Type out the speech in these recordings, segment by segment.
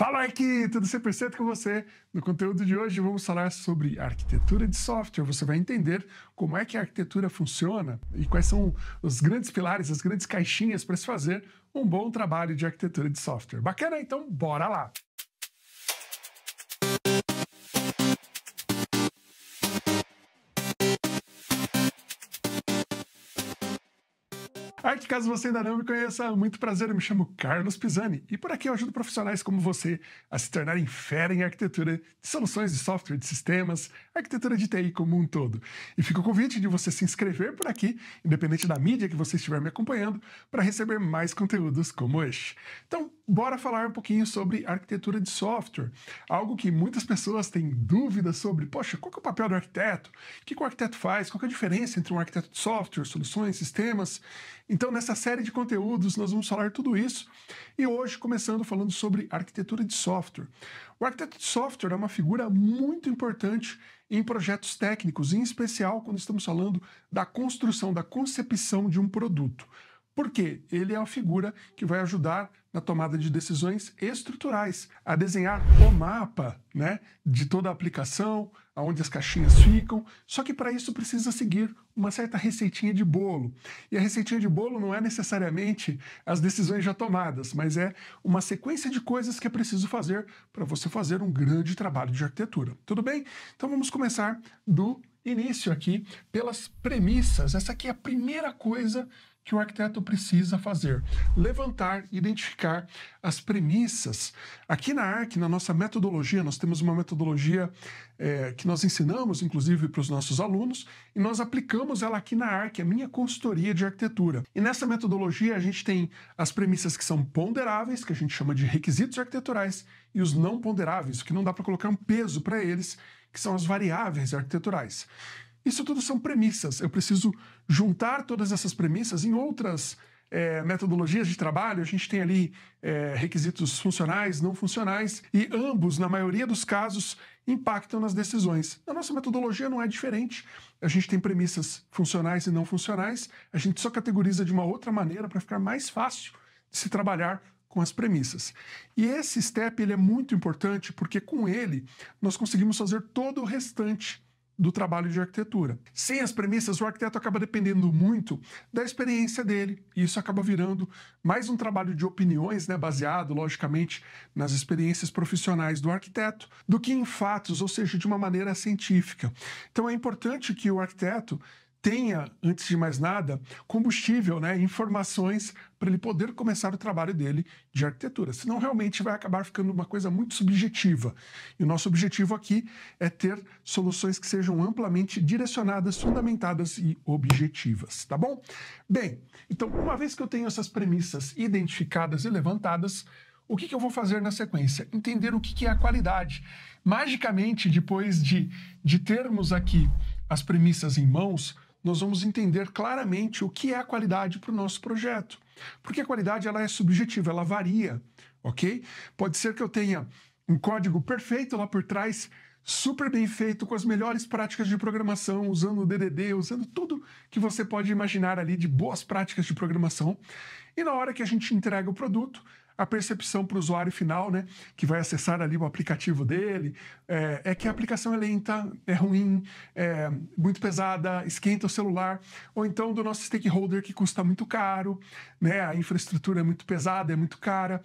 Fala aqui, tudo 100% com você. No conteúdo de hoje vamos falar sobre arquitetura de software. Você vai entender como é que a arquitetura funciona e quais são os grandes pilares, as grandes caixinhas para se fazer um bom trabalho de arquitetura de software. Bacana? Então, bora lá! Arte, caso você ainda não me conheça, muito prazer, eu me chamo Carlos Pisani e por aqui eu ajudo profissionais como você a se tornarem fera em arquitetura de soluções de software, de sistemas, arquitetura de TI como um todo. E fica o convite de você se inscrever por aqui, independente da mídia que você estiver me acompanhando, para receber mais conteúdos como este. Então, bora falar um pouquinho sobre arquitetura de software. Algo que muitas pessoas têm dúvidas sobre, poxa, qual é o papel do arquiteto? O que o arquiteto faz? Qual é a diferença entre um arquiteto de software, soluções, sistemas? Então, nessa série de conteúdos, nós vamos falar tudo isso. E hoje, começando falando sobre arquitetura de software. O arquiteto de software é uma figura muito importante em projetos técnicos, em especial quando estamos falando da construção, da concepção de um produto. Porque ele é a figura que vai ajudar na tomada de decisões estruturais, a desenhar o mapa né, de toda a aplicação, aonde as caixinhas ficam. Só que para isso precisa seguir uma certa receitinha de bolo. E a receitinha de bolo não é necessariamente as decisões já tomadas, mas é uma sequência de coisas que é preciso fazer para você fazer um grande trabalho de arquitetura. Tudo bem? Então vamos começar do início aqui pelas premissas. Essa aqui é a primeira coisa que o arquiteto precisa fazer: levantar, identificar as premissas. Aqui na ARC, na nossa metodologia, nós temos uma metodologia é, que nós ensinamos, inclusive, para os nossos alunos, e nós aplicamos ela aqui na ARC, a minha consultoria de arquitetura. E nessa metodologia, a gente tem as premissas que são ponderáveis, que a gente chama de requisitos arquiteturais, e os não ponderáveis, que não dá para colocar um peso para eles que são as variáveis arquiteturais. Isso tudo são premissas. Eu preciso juntar todas essas premissas em outras é, metodologias de trabalho. A gente tem ali é, requisitos funcionais, não funcionais, e ambos, na maioria dos casos, impactam nas decisões. A nossa metodologia não é diferente. A gente tem premissas funcionais e não funcionais, a gente só categoriza de uma outra maneira para ficar mais fácil de se trabalhar com as premissas. E esse step ele é muito importante porque com ele nós conseguimos fazer todo o restante do trabalho de arquitetura. Sem as premissas, o arquiteto acaba dependendo muito da experiência dele, e isso acaba virando mais um trabalho de opiniões, né, baseado, logicamente, nas experiências profissionais do arquiteto, do que em fatos, ou seja, de uma maneira científica. Então é importante que o arquiteto tenha, antes de mais nada, combustível, né, informações para ele poder começar o trabalho dele de arquitetura. Senão, realmente vai acabar ficando uma coisa muito subjetiva. E o nosso objetivo aqui é ter soluções que sejam amplamente direcionadas, fundamentadas e objetivas, tá bom? Bem, então, uma vez que eu tenho essas premissas identificadas e levantadas, o que, que, eu vou fazer na sequência? Entender o que, que é a qualidade. Magicamente, depois de, de termos aqui as premissas em mãos, nós vamos entender claramente o que é a qualidade para o nosso projeto. Porque a qualidade ela é subjetiva, ela varia, ok? Pode ser que eu tenha um código perfeito lá por trás, super bem feito, com as melhores práticas de programação, usando o DDD, usando tudo que você pode imaginar ali de boas práticas de programação. E na hora que a gente entrega o produto, a percepção para o usuário final, né, que vai acessar ali o aplicativo dele, é, é que a aplicação é lenta, é ruim, é muito pesada, esquenta o celular, ou então do nosso stakeholder que custa muito caro, né, a infraestrutura é muito pesada, é muito cara.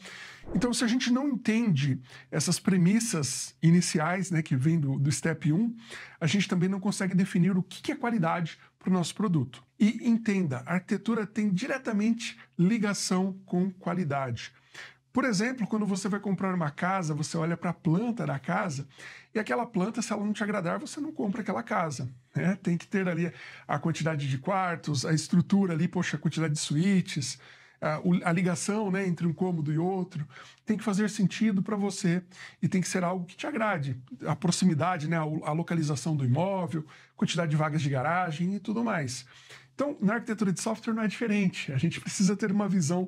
Então, se a gente não entende essas premissas iniciais, né, que vêm do, do step 1, a gente também não consegue definir o que, que é qualidade para o nosso produto. E entenda, a arquitetura tem diretamente ligação com qualidade. Por exemplo, quando você vai comprar uma casa, você olha para a planta da casa e aquela planta, se ela não te agradar, você não compra aquela casa. Né? Tem que ter ali a quantidade de quartos, a estrutura ali, poxa, a quantidade de suítes, a, a ligação né, entre um cômodo e outro. Tem que fazer sentido para você e tem que ser algo que te agrade. A proximidade, né, a localização do imóvel, quantidade de vagas de garagem e tudo mais. Então, na arquitetura de software não é diferente. A gente precisa ter uma visão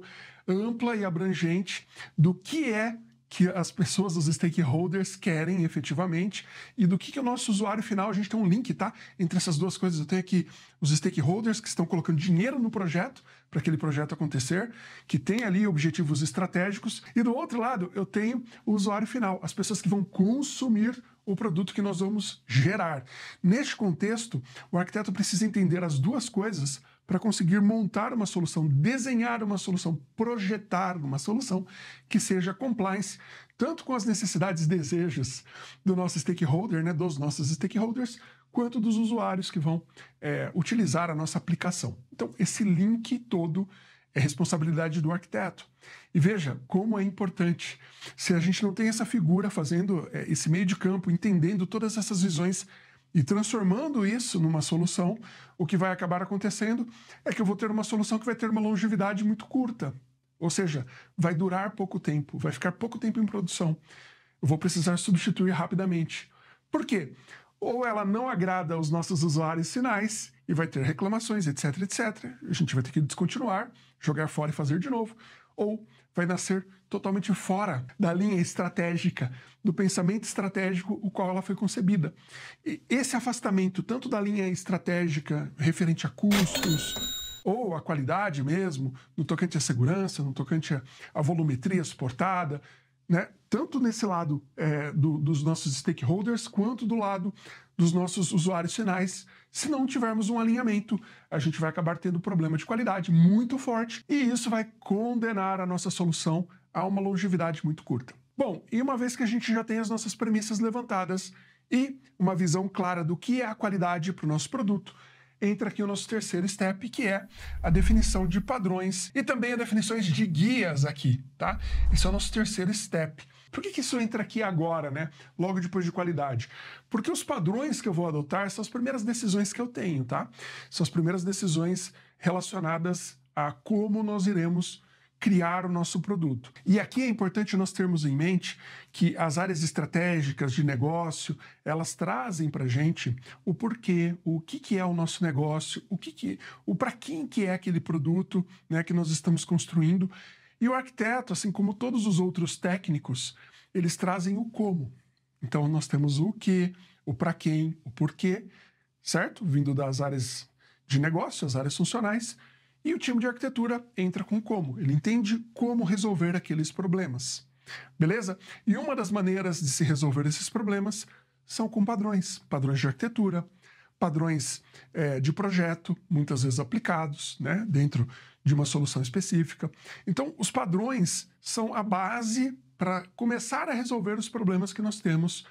ampla e abrangente do que é que as pessoas, os stakeholders querem efetivamente e do que, que o nosso usuário final, a gente tem um link, tá? Entre essas duas coisas, eu tenho aqui os stakeholders que estão colocando dinheiro no projeto, para aquele projeto acontecer, que tem ali objetivos estratégicos, e do outro lado eu tenho o usuário final, as pessoas que vão consumir o produto que nós vamos gerar. Neste contexto, o arquiteto precisa entender as duas coisas para conseguir montar uma solução, desenhar uma solução, projetar uma solução que seja compliance, tanto com as necessidades e desejos do nosso stakeholder, né, dos nossos stakeholders, quanto dos usuários que vão é, utilizar a nossa aplicação. Então, esse link todo é responsabilidade do arquiteto. E veja como é importante. Se a gente não tem essa figura fazendo é, esse meio de campo, entendendo todas essas visões e transformando isso numa solução, o que vai acabar acontecendo é que eu vou ter uma solução que vai ter uma longevidade muito curta. Ou seja, vai durar pouco tempo, vai ficar pouco tempo em produção. Eu vou precisar substituir rapidamente. Por quê? Ou ela não agrada aos nossos usuários finais e vai ter reclamações, etc, etc. A gente vai ter que descontinuar, jogar fora e fazer de novo ou vai nascer totalmente fora da linha estratégica, do pensamento estratégico o qual ela foi concebida. E esse afastamento, tanto da linha estratégica referente a custos, ou a qualidade mesmo, no tocante à segurança, no tocante à volumetria suportada, né? tanto nesse lado é, do, dos nossos stakeholders, quanto do lado dos nossos usuários finais, se não tivermos um alinhamento, a gente vai acabar tendo problema de qualidade muito forte e isso vai condenar a nossa solução a uma longevidade muito curta. Bom, e uma vez que a gente já tem as nossas premissas levantadas e uma visão clara do que é a qualidade para o nosso produto, entra aqui o nosso terceiro step, que é a definição de padrões e também a definições de guias aqui, tá? Esse é o nosso terceiro step. Por que, que isso entra aqui agora, né? Logo depois de qualidade? Porque os padrões que eu vou adotar são as primeiras decisões que eu tenho, tá? São as primeiras decisões relacionadas a como nós iremos criar o nosso produto. E aqui é importante nós termos em mente que as áreas estratégicas de negócio, elas trazem para gente o porquê, o que, que é o nosso negócio, o que, que o para quem que é aquele produto né, que nós estamos construindo e o arquiteto, assim como todos os outros técnicos, eles trazem o como. Então nós temos o que, o para quem, o porquê, certo? Vindo das áreas de negócio, as áreas funcionais, e o time de arquitetura entra com como. Ele entende como resolver aqueles problemas. Beleza? E uma das maneiras de se resolver esses problemas são com padrões, padrões de arquitetura, padrões é, de projeto, muitas vezes aplicados né, dentro de uma solução específica. Então, os padrões são a base para começar a resolver os problemas que nós temos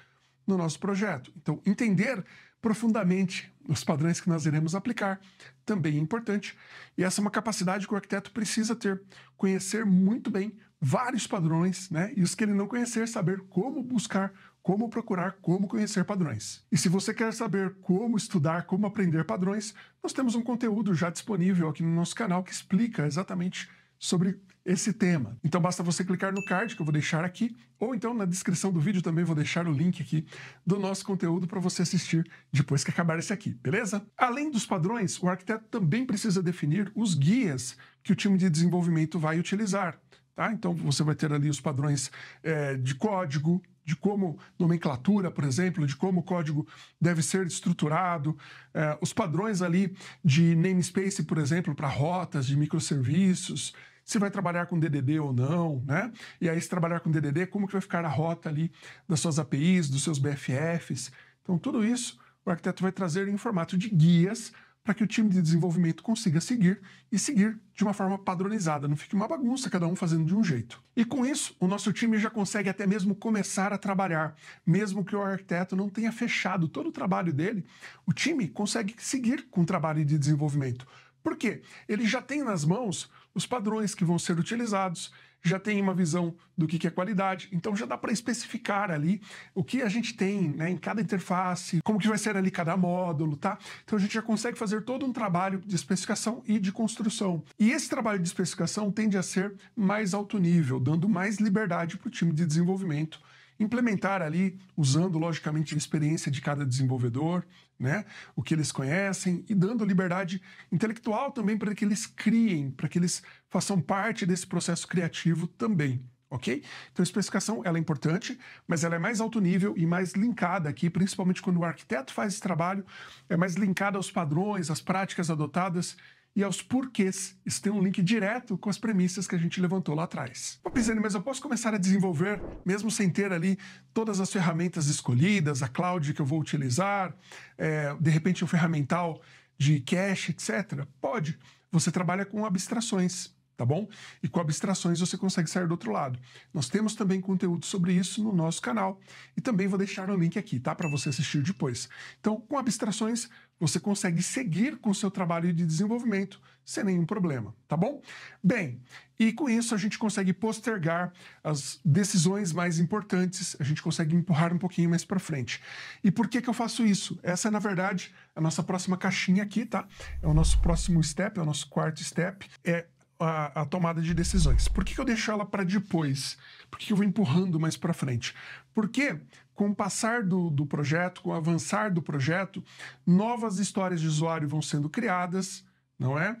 no nosso projeto. Então, entender profundamente os padrões que nós iremos aplicar também é importante. E essa é uma capacidade que o arquiteto precisa ter, conhecer muito bem vários padrões, né? E os que ele não conhecer, saber como buscar como procurar, como conhecer padrões. E se você quer saber como estudar, como aprender padrões, nós temos um conteúdo já disponível aqui no nosso canal que explica exatamente sobre esse tema. Então basta você clicar no card que eu vou deixar aqui, ou então na descrição do vídeo também vou deixar o link aqui do nosso conteúdo para você assistir depois que acabar esse aqui, beleza? Além dos padrões, o arquiteto também precisa definir os guias que o time de desenvolvimento vai utilizar. Tá? Então você vai ter ali os padrões é, de código, de como nomenclatura, por exemplo, de como o código deve ser estruturado, é, os padrões ali de namespace, por exemplo, para rotas de microserviços, se vai trabalhar com DDD ou não, né? E aí, se trabalhar com DDD, como que vai ficar a rota ali das suas APIs, dos seus BFFs. Então, tudo isso o arquiteto vai trazer em formato de guias para que o time de desenvolvimento consiga seguir e seguir de uma forma padronizada, não fique uma bagunça, cada um fazendo de um jeito. E com isso, o nosso time já consegue até mesmo começar a trabalhar, mesmo que o arquiteto não tenha fechado todo o trabalho dele, o time consegue seguir com o trabalho de desenvolvimento. Por quê? Ele já tem nas mãos os padrões que vão ser utilizados, já tem uma visão do que, que é qualidade, então já dá para especificar ali o que a gente tem né, em cada interface, como que vai ser ali cada módulo, tá? Então a gente já consegue fazer todo um trabalho de especificação e de construção. E esse trabalho de especificação tende a ser mais alto nível, dando mais liberdade para o time de desenvolvimento implementar ali, usando logicamente a experiência de cada desenvolvedor, né? o que eles conhecem e dando liberdade intelectual também para que eles criem, para que eles façam parte desse processo criativo também. Ok? Então, a especificação ela é importante, mas ela é mais alto nível e mais linkada aqui, principalmente quando o arquiteto faz esse trabalho, é mais linkada aos padrões, às práticas adotadas e aos porquês. Isso tem um link direto com as premissas que a gente levantou lá atrás. Pizani, Pisani, mas eu posso começar a desenvolver, mesmo sem ter ali todas as ferramentas escolhidas, a cloud que eu vou utilizar, é, de repente um ferramental de cache, etc. Pode. Você trabalha com abstrações tá bom? E com abstrações você consegue sair do outro lado. Nós temos também conteúdo sobre isso no nosso canal e também vou deixar o link aqui, tá? Para você assistir depois. Então, com abstrações, você consegue seguir com o seu trabalho de desenvolvimento sem nenhum problema, tá bom? Bem, e com isso a gente consegue postergar as decisões mais importantes, a gente consegue empurrar um pouquinho mais para frente. E por que que eu faço isso? Essa é na verdade a nossa próxima caixinha aqui, tá? É o nosso próximo step, é o nosso quarto step, é a, a, tomada de decisões? Por que, que eu deixo ela para depois? Por que, que, eu vou empurrando mais para frente? Porque, com o passar do, do projeto, com o avançar do projeto, novas histórias de usuário vão sendo criadas, não é?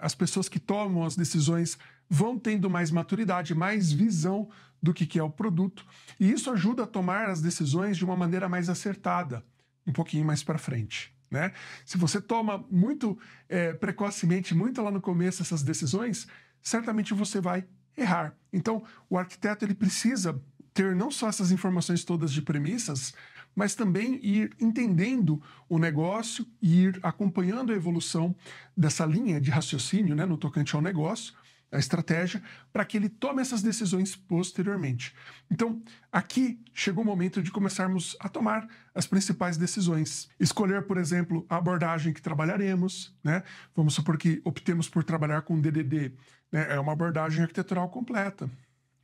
As pessoas que tomam as decisões vão tendo mais maturidade, mais visão do que, que é o produto, e isso ajuda a tomar as decisões de uma maneira mais acertada, um pouquinho mais para frente. Né? Se você toma muito é, precocemente, muito lá no começo essas decisões, certamente você vai errar. Então, o arquiteto ele precisa ter não só essas informações todas de premissas, mas também ir entendendo o negócio e ir acompanhando a evolução dessa linha de raciocínio né, no tocante ao negócio a estratégia, para que ele tome essas decisões posteriormente. Então, aqui chegou o momento de começarmos a tomar as principais decisões. Escolher, por exemplo, a abordagem que trabalharemos, né? Vamos supor que optemos por trabalhar com DDD, né? é uma abordagem arquitetural completa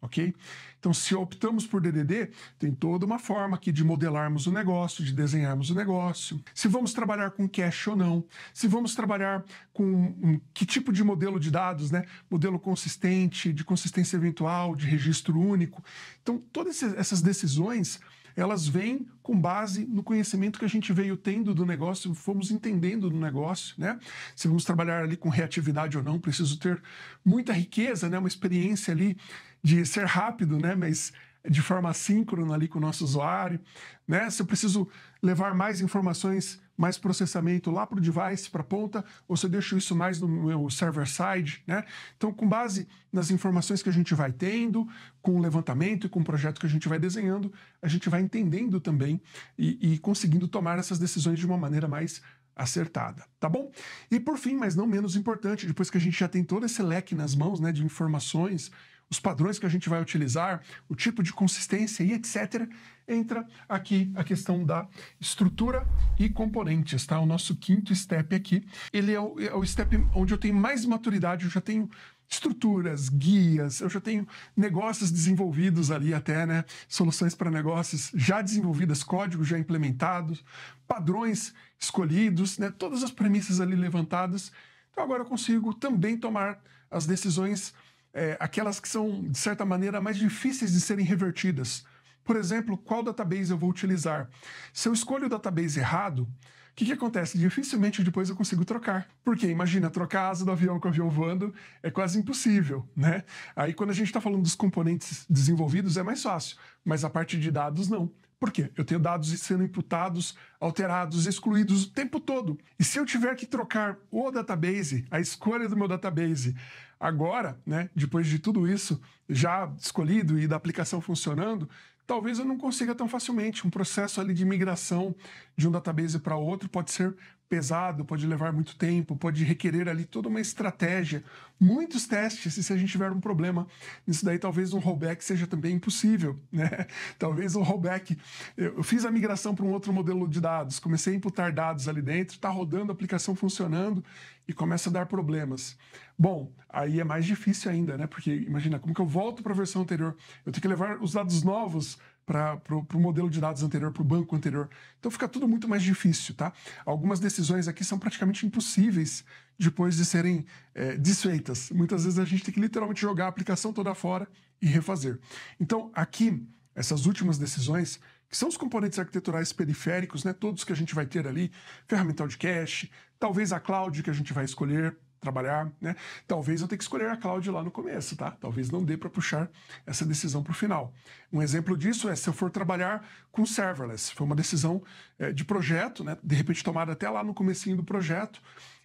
ok? Então, se optamos por DDD, tem toda uma forma aqui de modelarmos o negócio, de desenharmos o negócio, se vamos trabalhar com cash ou não, se vamos trabalhar com um, que tipo de modelo de dados, né? Modelo consistente, de consistência eventual, de registro único. Então, todas essas decisões elas vêm com base no conhecimento que a gente veio tendo do negócio, fomos entendendo do negócio, né? Se vamos trabalhar ali com reatividade ou não, preciso ter muita riqueza, né? Uma experiência ali de ser rápido, né? Mas de forma síncrona ali com o nosso usuário, né? Se eu preciso levar mais informações, mais processamento lá para o device, para a ponta, ou se eu deixo isso mais no meu server side, né? Então, com base nas informações que a gente vai tendo, com o levantamento e com o projeto que a gente vai desenhando, a gente vai entendendo também e, e conseguindo tomar essas decisões de uma maneira mais acertada, tá bom? E por fim, mas não menos importante, depois que a gente já tem todo esse leque nas mãos, né, de informações os padrões que a gente vai utilizar, o tipo de consistência e etc. Entra aqui a questão da estrutura e componentes, tá? O nosso quinto step aqui, ele é o, é o step onde eu tenho mais maturidade, eu já tenho estruturas, guias, eu já tenho negócios desenvolvidos ali até, né? Soluções para negócios já desenvolvidas, códigos já implementados, padrões escolhidos, né? Todas as premissas ali levantadas. Então agora eu consigo também tomar as decisões é, aquelas que são, de certa maneira, mais difíceis de serem revertidas. Por exemplo, qual database eu vou utilizar? Se eu escolho o database errado, o que, que acontece? Dificilmente depois eu consigo trocar. Porque, imagina, trocar a asa do avião com o avião voando é quase impossível, né? Aí, quando a gente está falando dos componentes desenvolvidos, é mais fácil, mas a parte de dados, não. Por quê? Eu tenho dados sendo imputados, alterados, excluídos o tempo todo. E se eu tiver que trocar o database, a escolha do meu database, agora, né, depois de tudo isso já escolhido e da aplicação funcionando, talvez eu não consiga tão facilmente. Um processo ali de migração de um database para outro pode ser pesado, pode levar muito tempo, pode requerer ali toda uma estratégia, muitos testes, e se a gente tiver um problema isso daí, talvez um rollback seja também impossível, né? Talvez um rollback... Eu fiz a migração para um outro modelo de dados, comecei a imputar dados ali dentro, está rodando, a aplicação funcionando, e começa a dar problemas. Bom, aí é mais difícil ainda, né? Porque imagina, como que eu volto para a versão anterior? Eu tenho que levar os dados novos para o modelo de dados anterior, para o banco anterior. Então fica tudo muito mais difícil, tá? Algumas decisões aqui são praticamente impossíveis depois de serem é, desfeitas. Muitas vezes a gente tem que literalmente jogar a aplicação toda fora e refazer. Então aqui, essas últimas decisões que são os componentes arquiteturais periféricos, né, todos que a gente vai ter ali, ferramental de cache, talvez a cloud que a gente vai escolher, trabalhar, né? Talvez eu tenha que escolher a cloud lá no começo, tá? Talvez não dê para puxar essa decisão para o final. Um exemplo disso é se eu for trabalhar com serverless. Foi uma decisão é, de projeto, né? De repente tomada até lá no comecinho do projeto.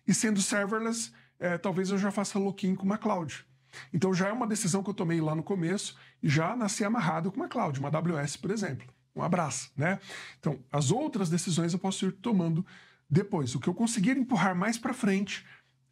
E sendo serverless, é, talvez eu já faça lock-in com uma cloud. Então já é uma decisão que eu tomei lá no começo e já nasci amarrado com uma cloud, uma AWS, por exemplo. Um abraço, né? Então, as outras decisões eu posso ir tomando depois. O que eu conseguir empurrar mais para frente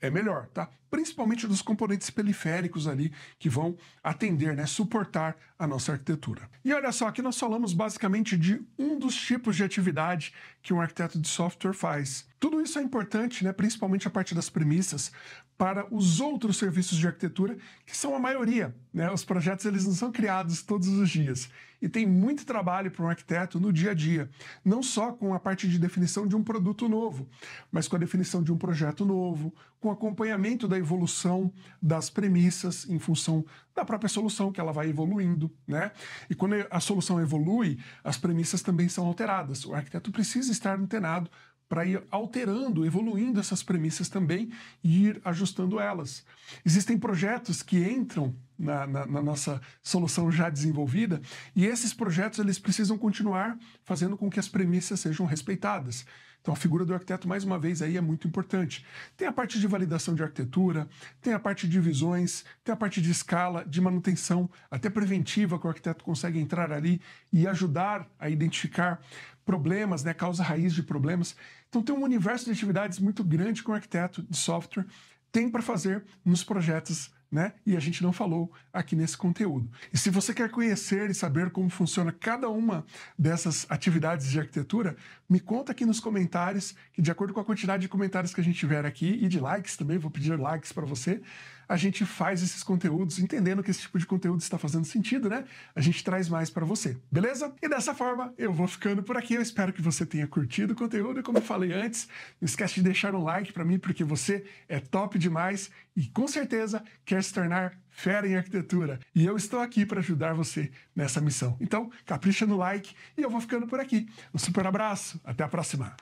é melhor, tá? principalmente dos componentes periféricos ali que vão atender, né, suportar a nossa arquitetura. E olha só, aqui nós falamos basicamente de um dos tipos de atividade que um arquiteto de software faz. Tudo isso é importante, né, principalmente a parte das premissas, para os outros serviços de arquitetura, que são a maioria. Né? Os projetos eles não são criados todos os dias. E tem muito trabalho para um arquiteto no dia a dia, não só com a parte de definição de um produto novo, mas com a definição de um projeto novo, com acompanhamento da evolução das premissas em função da própria solução, que ela vai evoluindo, né? E quando a solução evolui, as premissas também são alteradas. O arquiteto precisa estar antenado para ir alterando, evoluindo essas premissas também e ir ajustando elas. Existem projetos que entram na, na, na, nossa solução já desenvolvida e esses projetos eles precisam continuar fazendo com que as premissas sejam respeitadas. Então a figura do arquiteto, mais uma vez, aí é muito importante. Tem a parte de validação de arquitetura, tem a parte de visões, tem a parte de escala, de manutenção, até preventiva, que o arquiteto consegue entrar ali e ajudar a identificar problemas, né, causa raiz de problemas. Então tem um universo de atividades muito grande que o arquiteto de software tem para fazer nos projetos né? E a gente não falou aqui nesse conteúdo. E se você quer conhecer e saber como funciona cada uma dessas atividades de arquitetura, me conta aqui nos comentários, que de acordo com a quantidade de comentários que a gente tiver aqui e de likes também, vou pedir likes para você, a gente faz esses conteúdos entendendo que esse tipo de conteúdo está fazendo sentido, né? A gente traz mais para você, beleza? E dessa forma, eu vou ficando por aqui. Eu espero que você tenha curtido o conteúdo e como eu falei antes, não esquece de deixar um like para mim porque você é top demais e com certeza quer quer se tornar fera em arquitetura. E eu estou aqui para ajudar você nessa missão. Então, capricha no like e eu vou ficando por aqui. Um super abraço, até a próxima!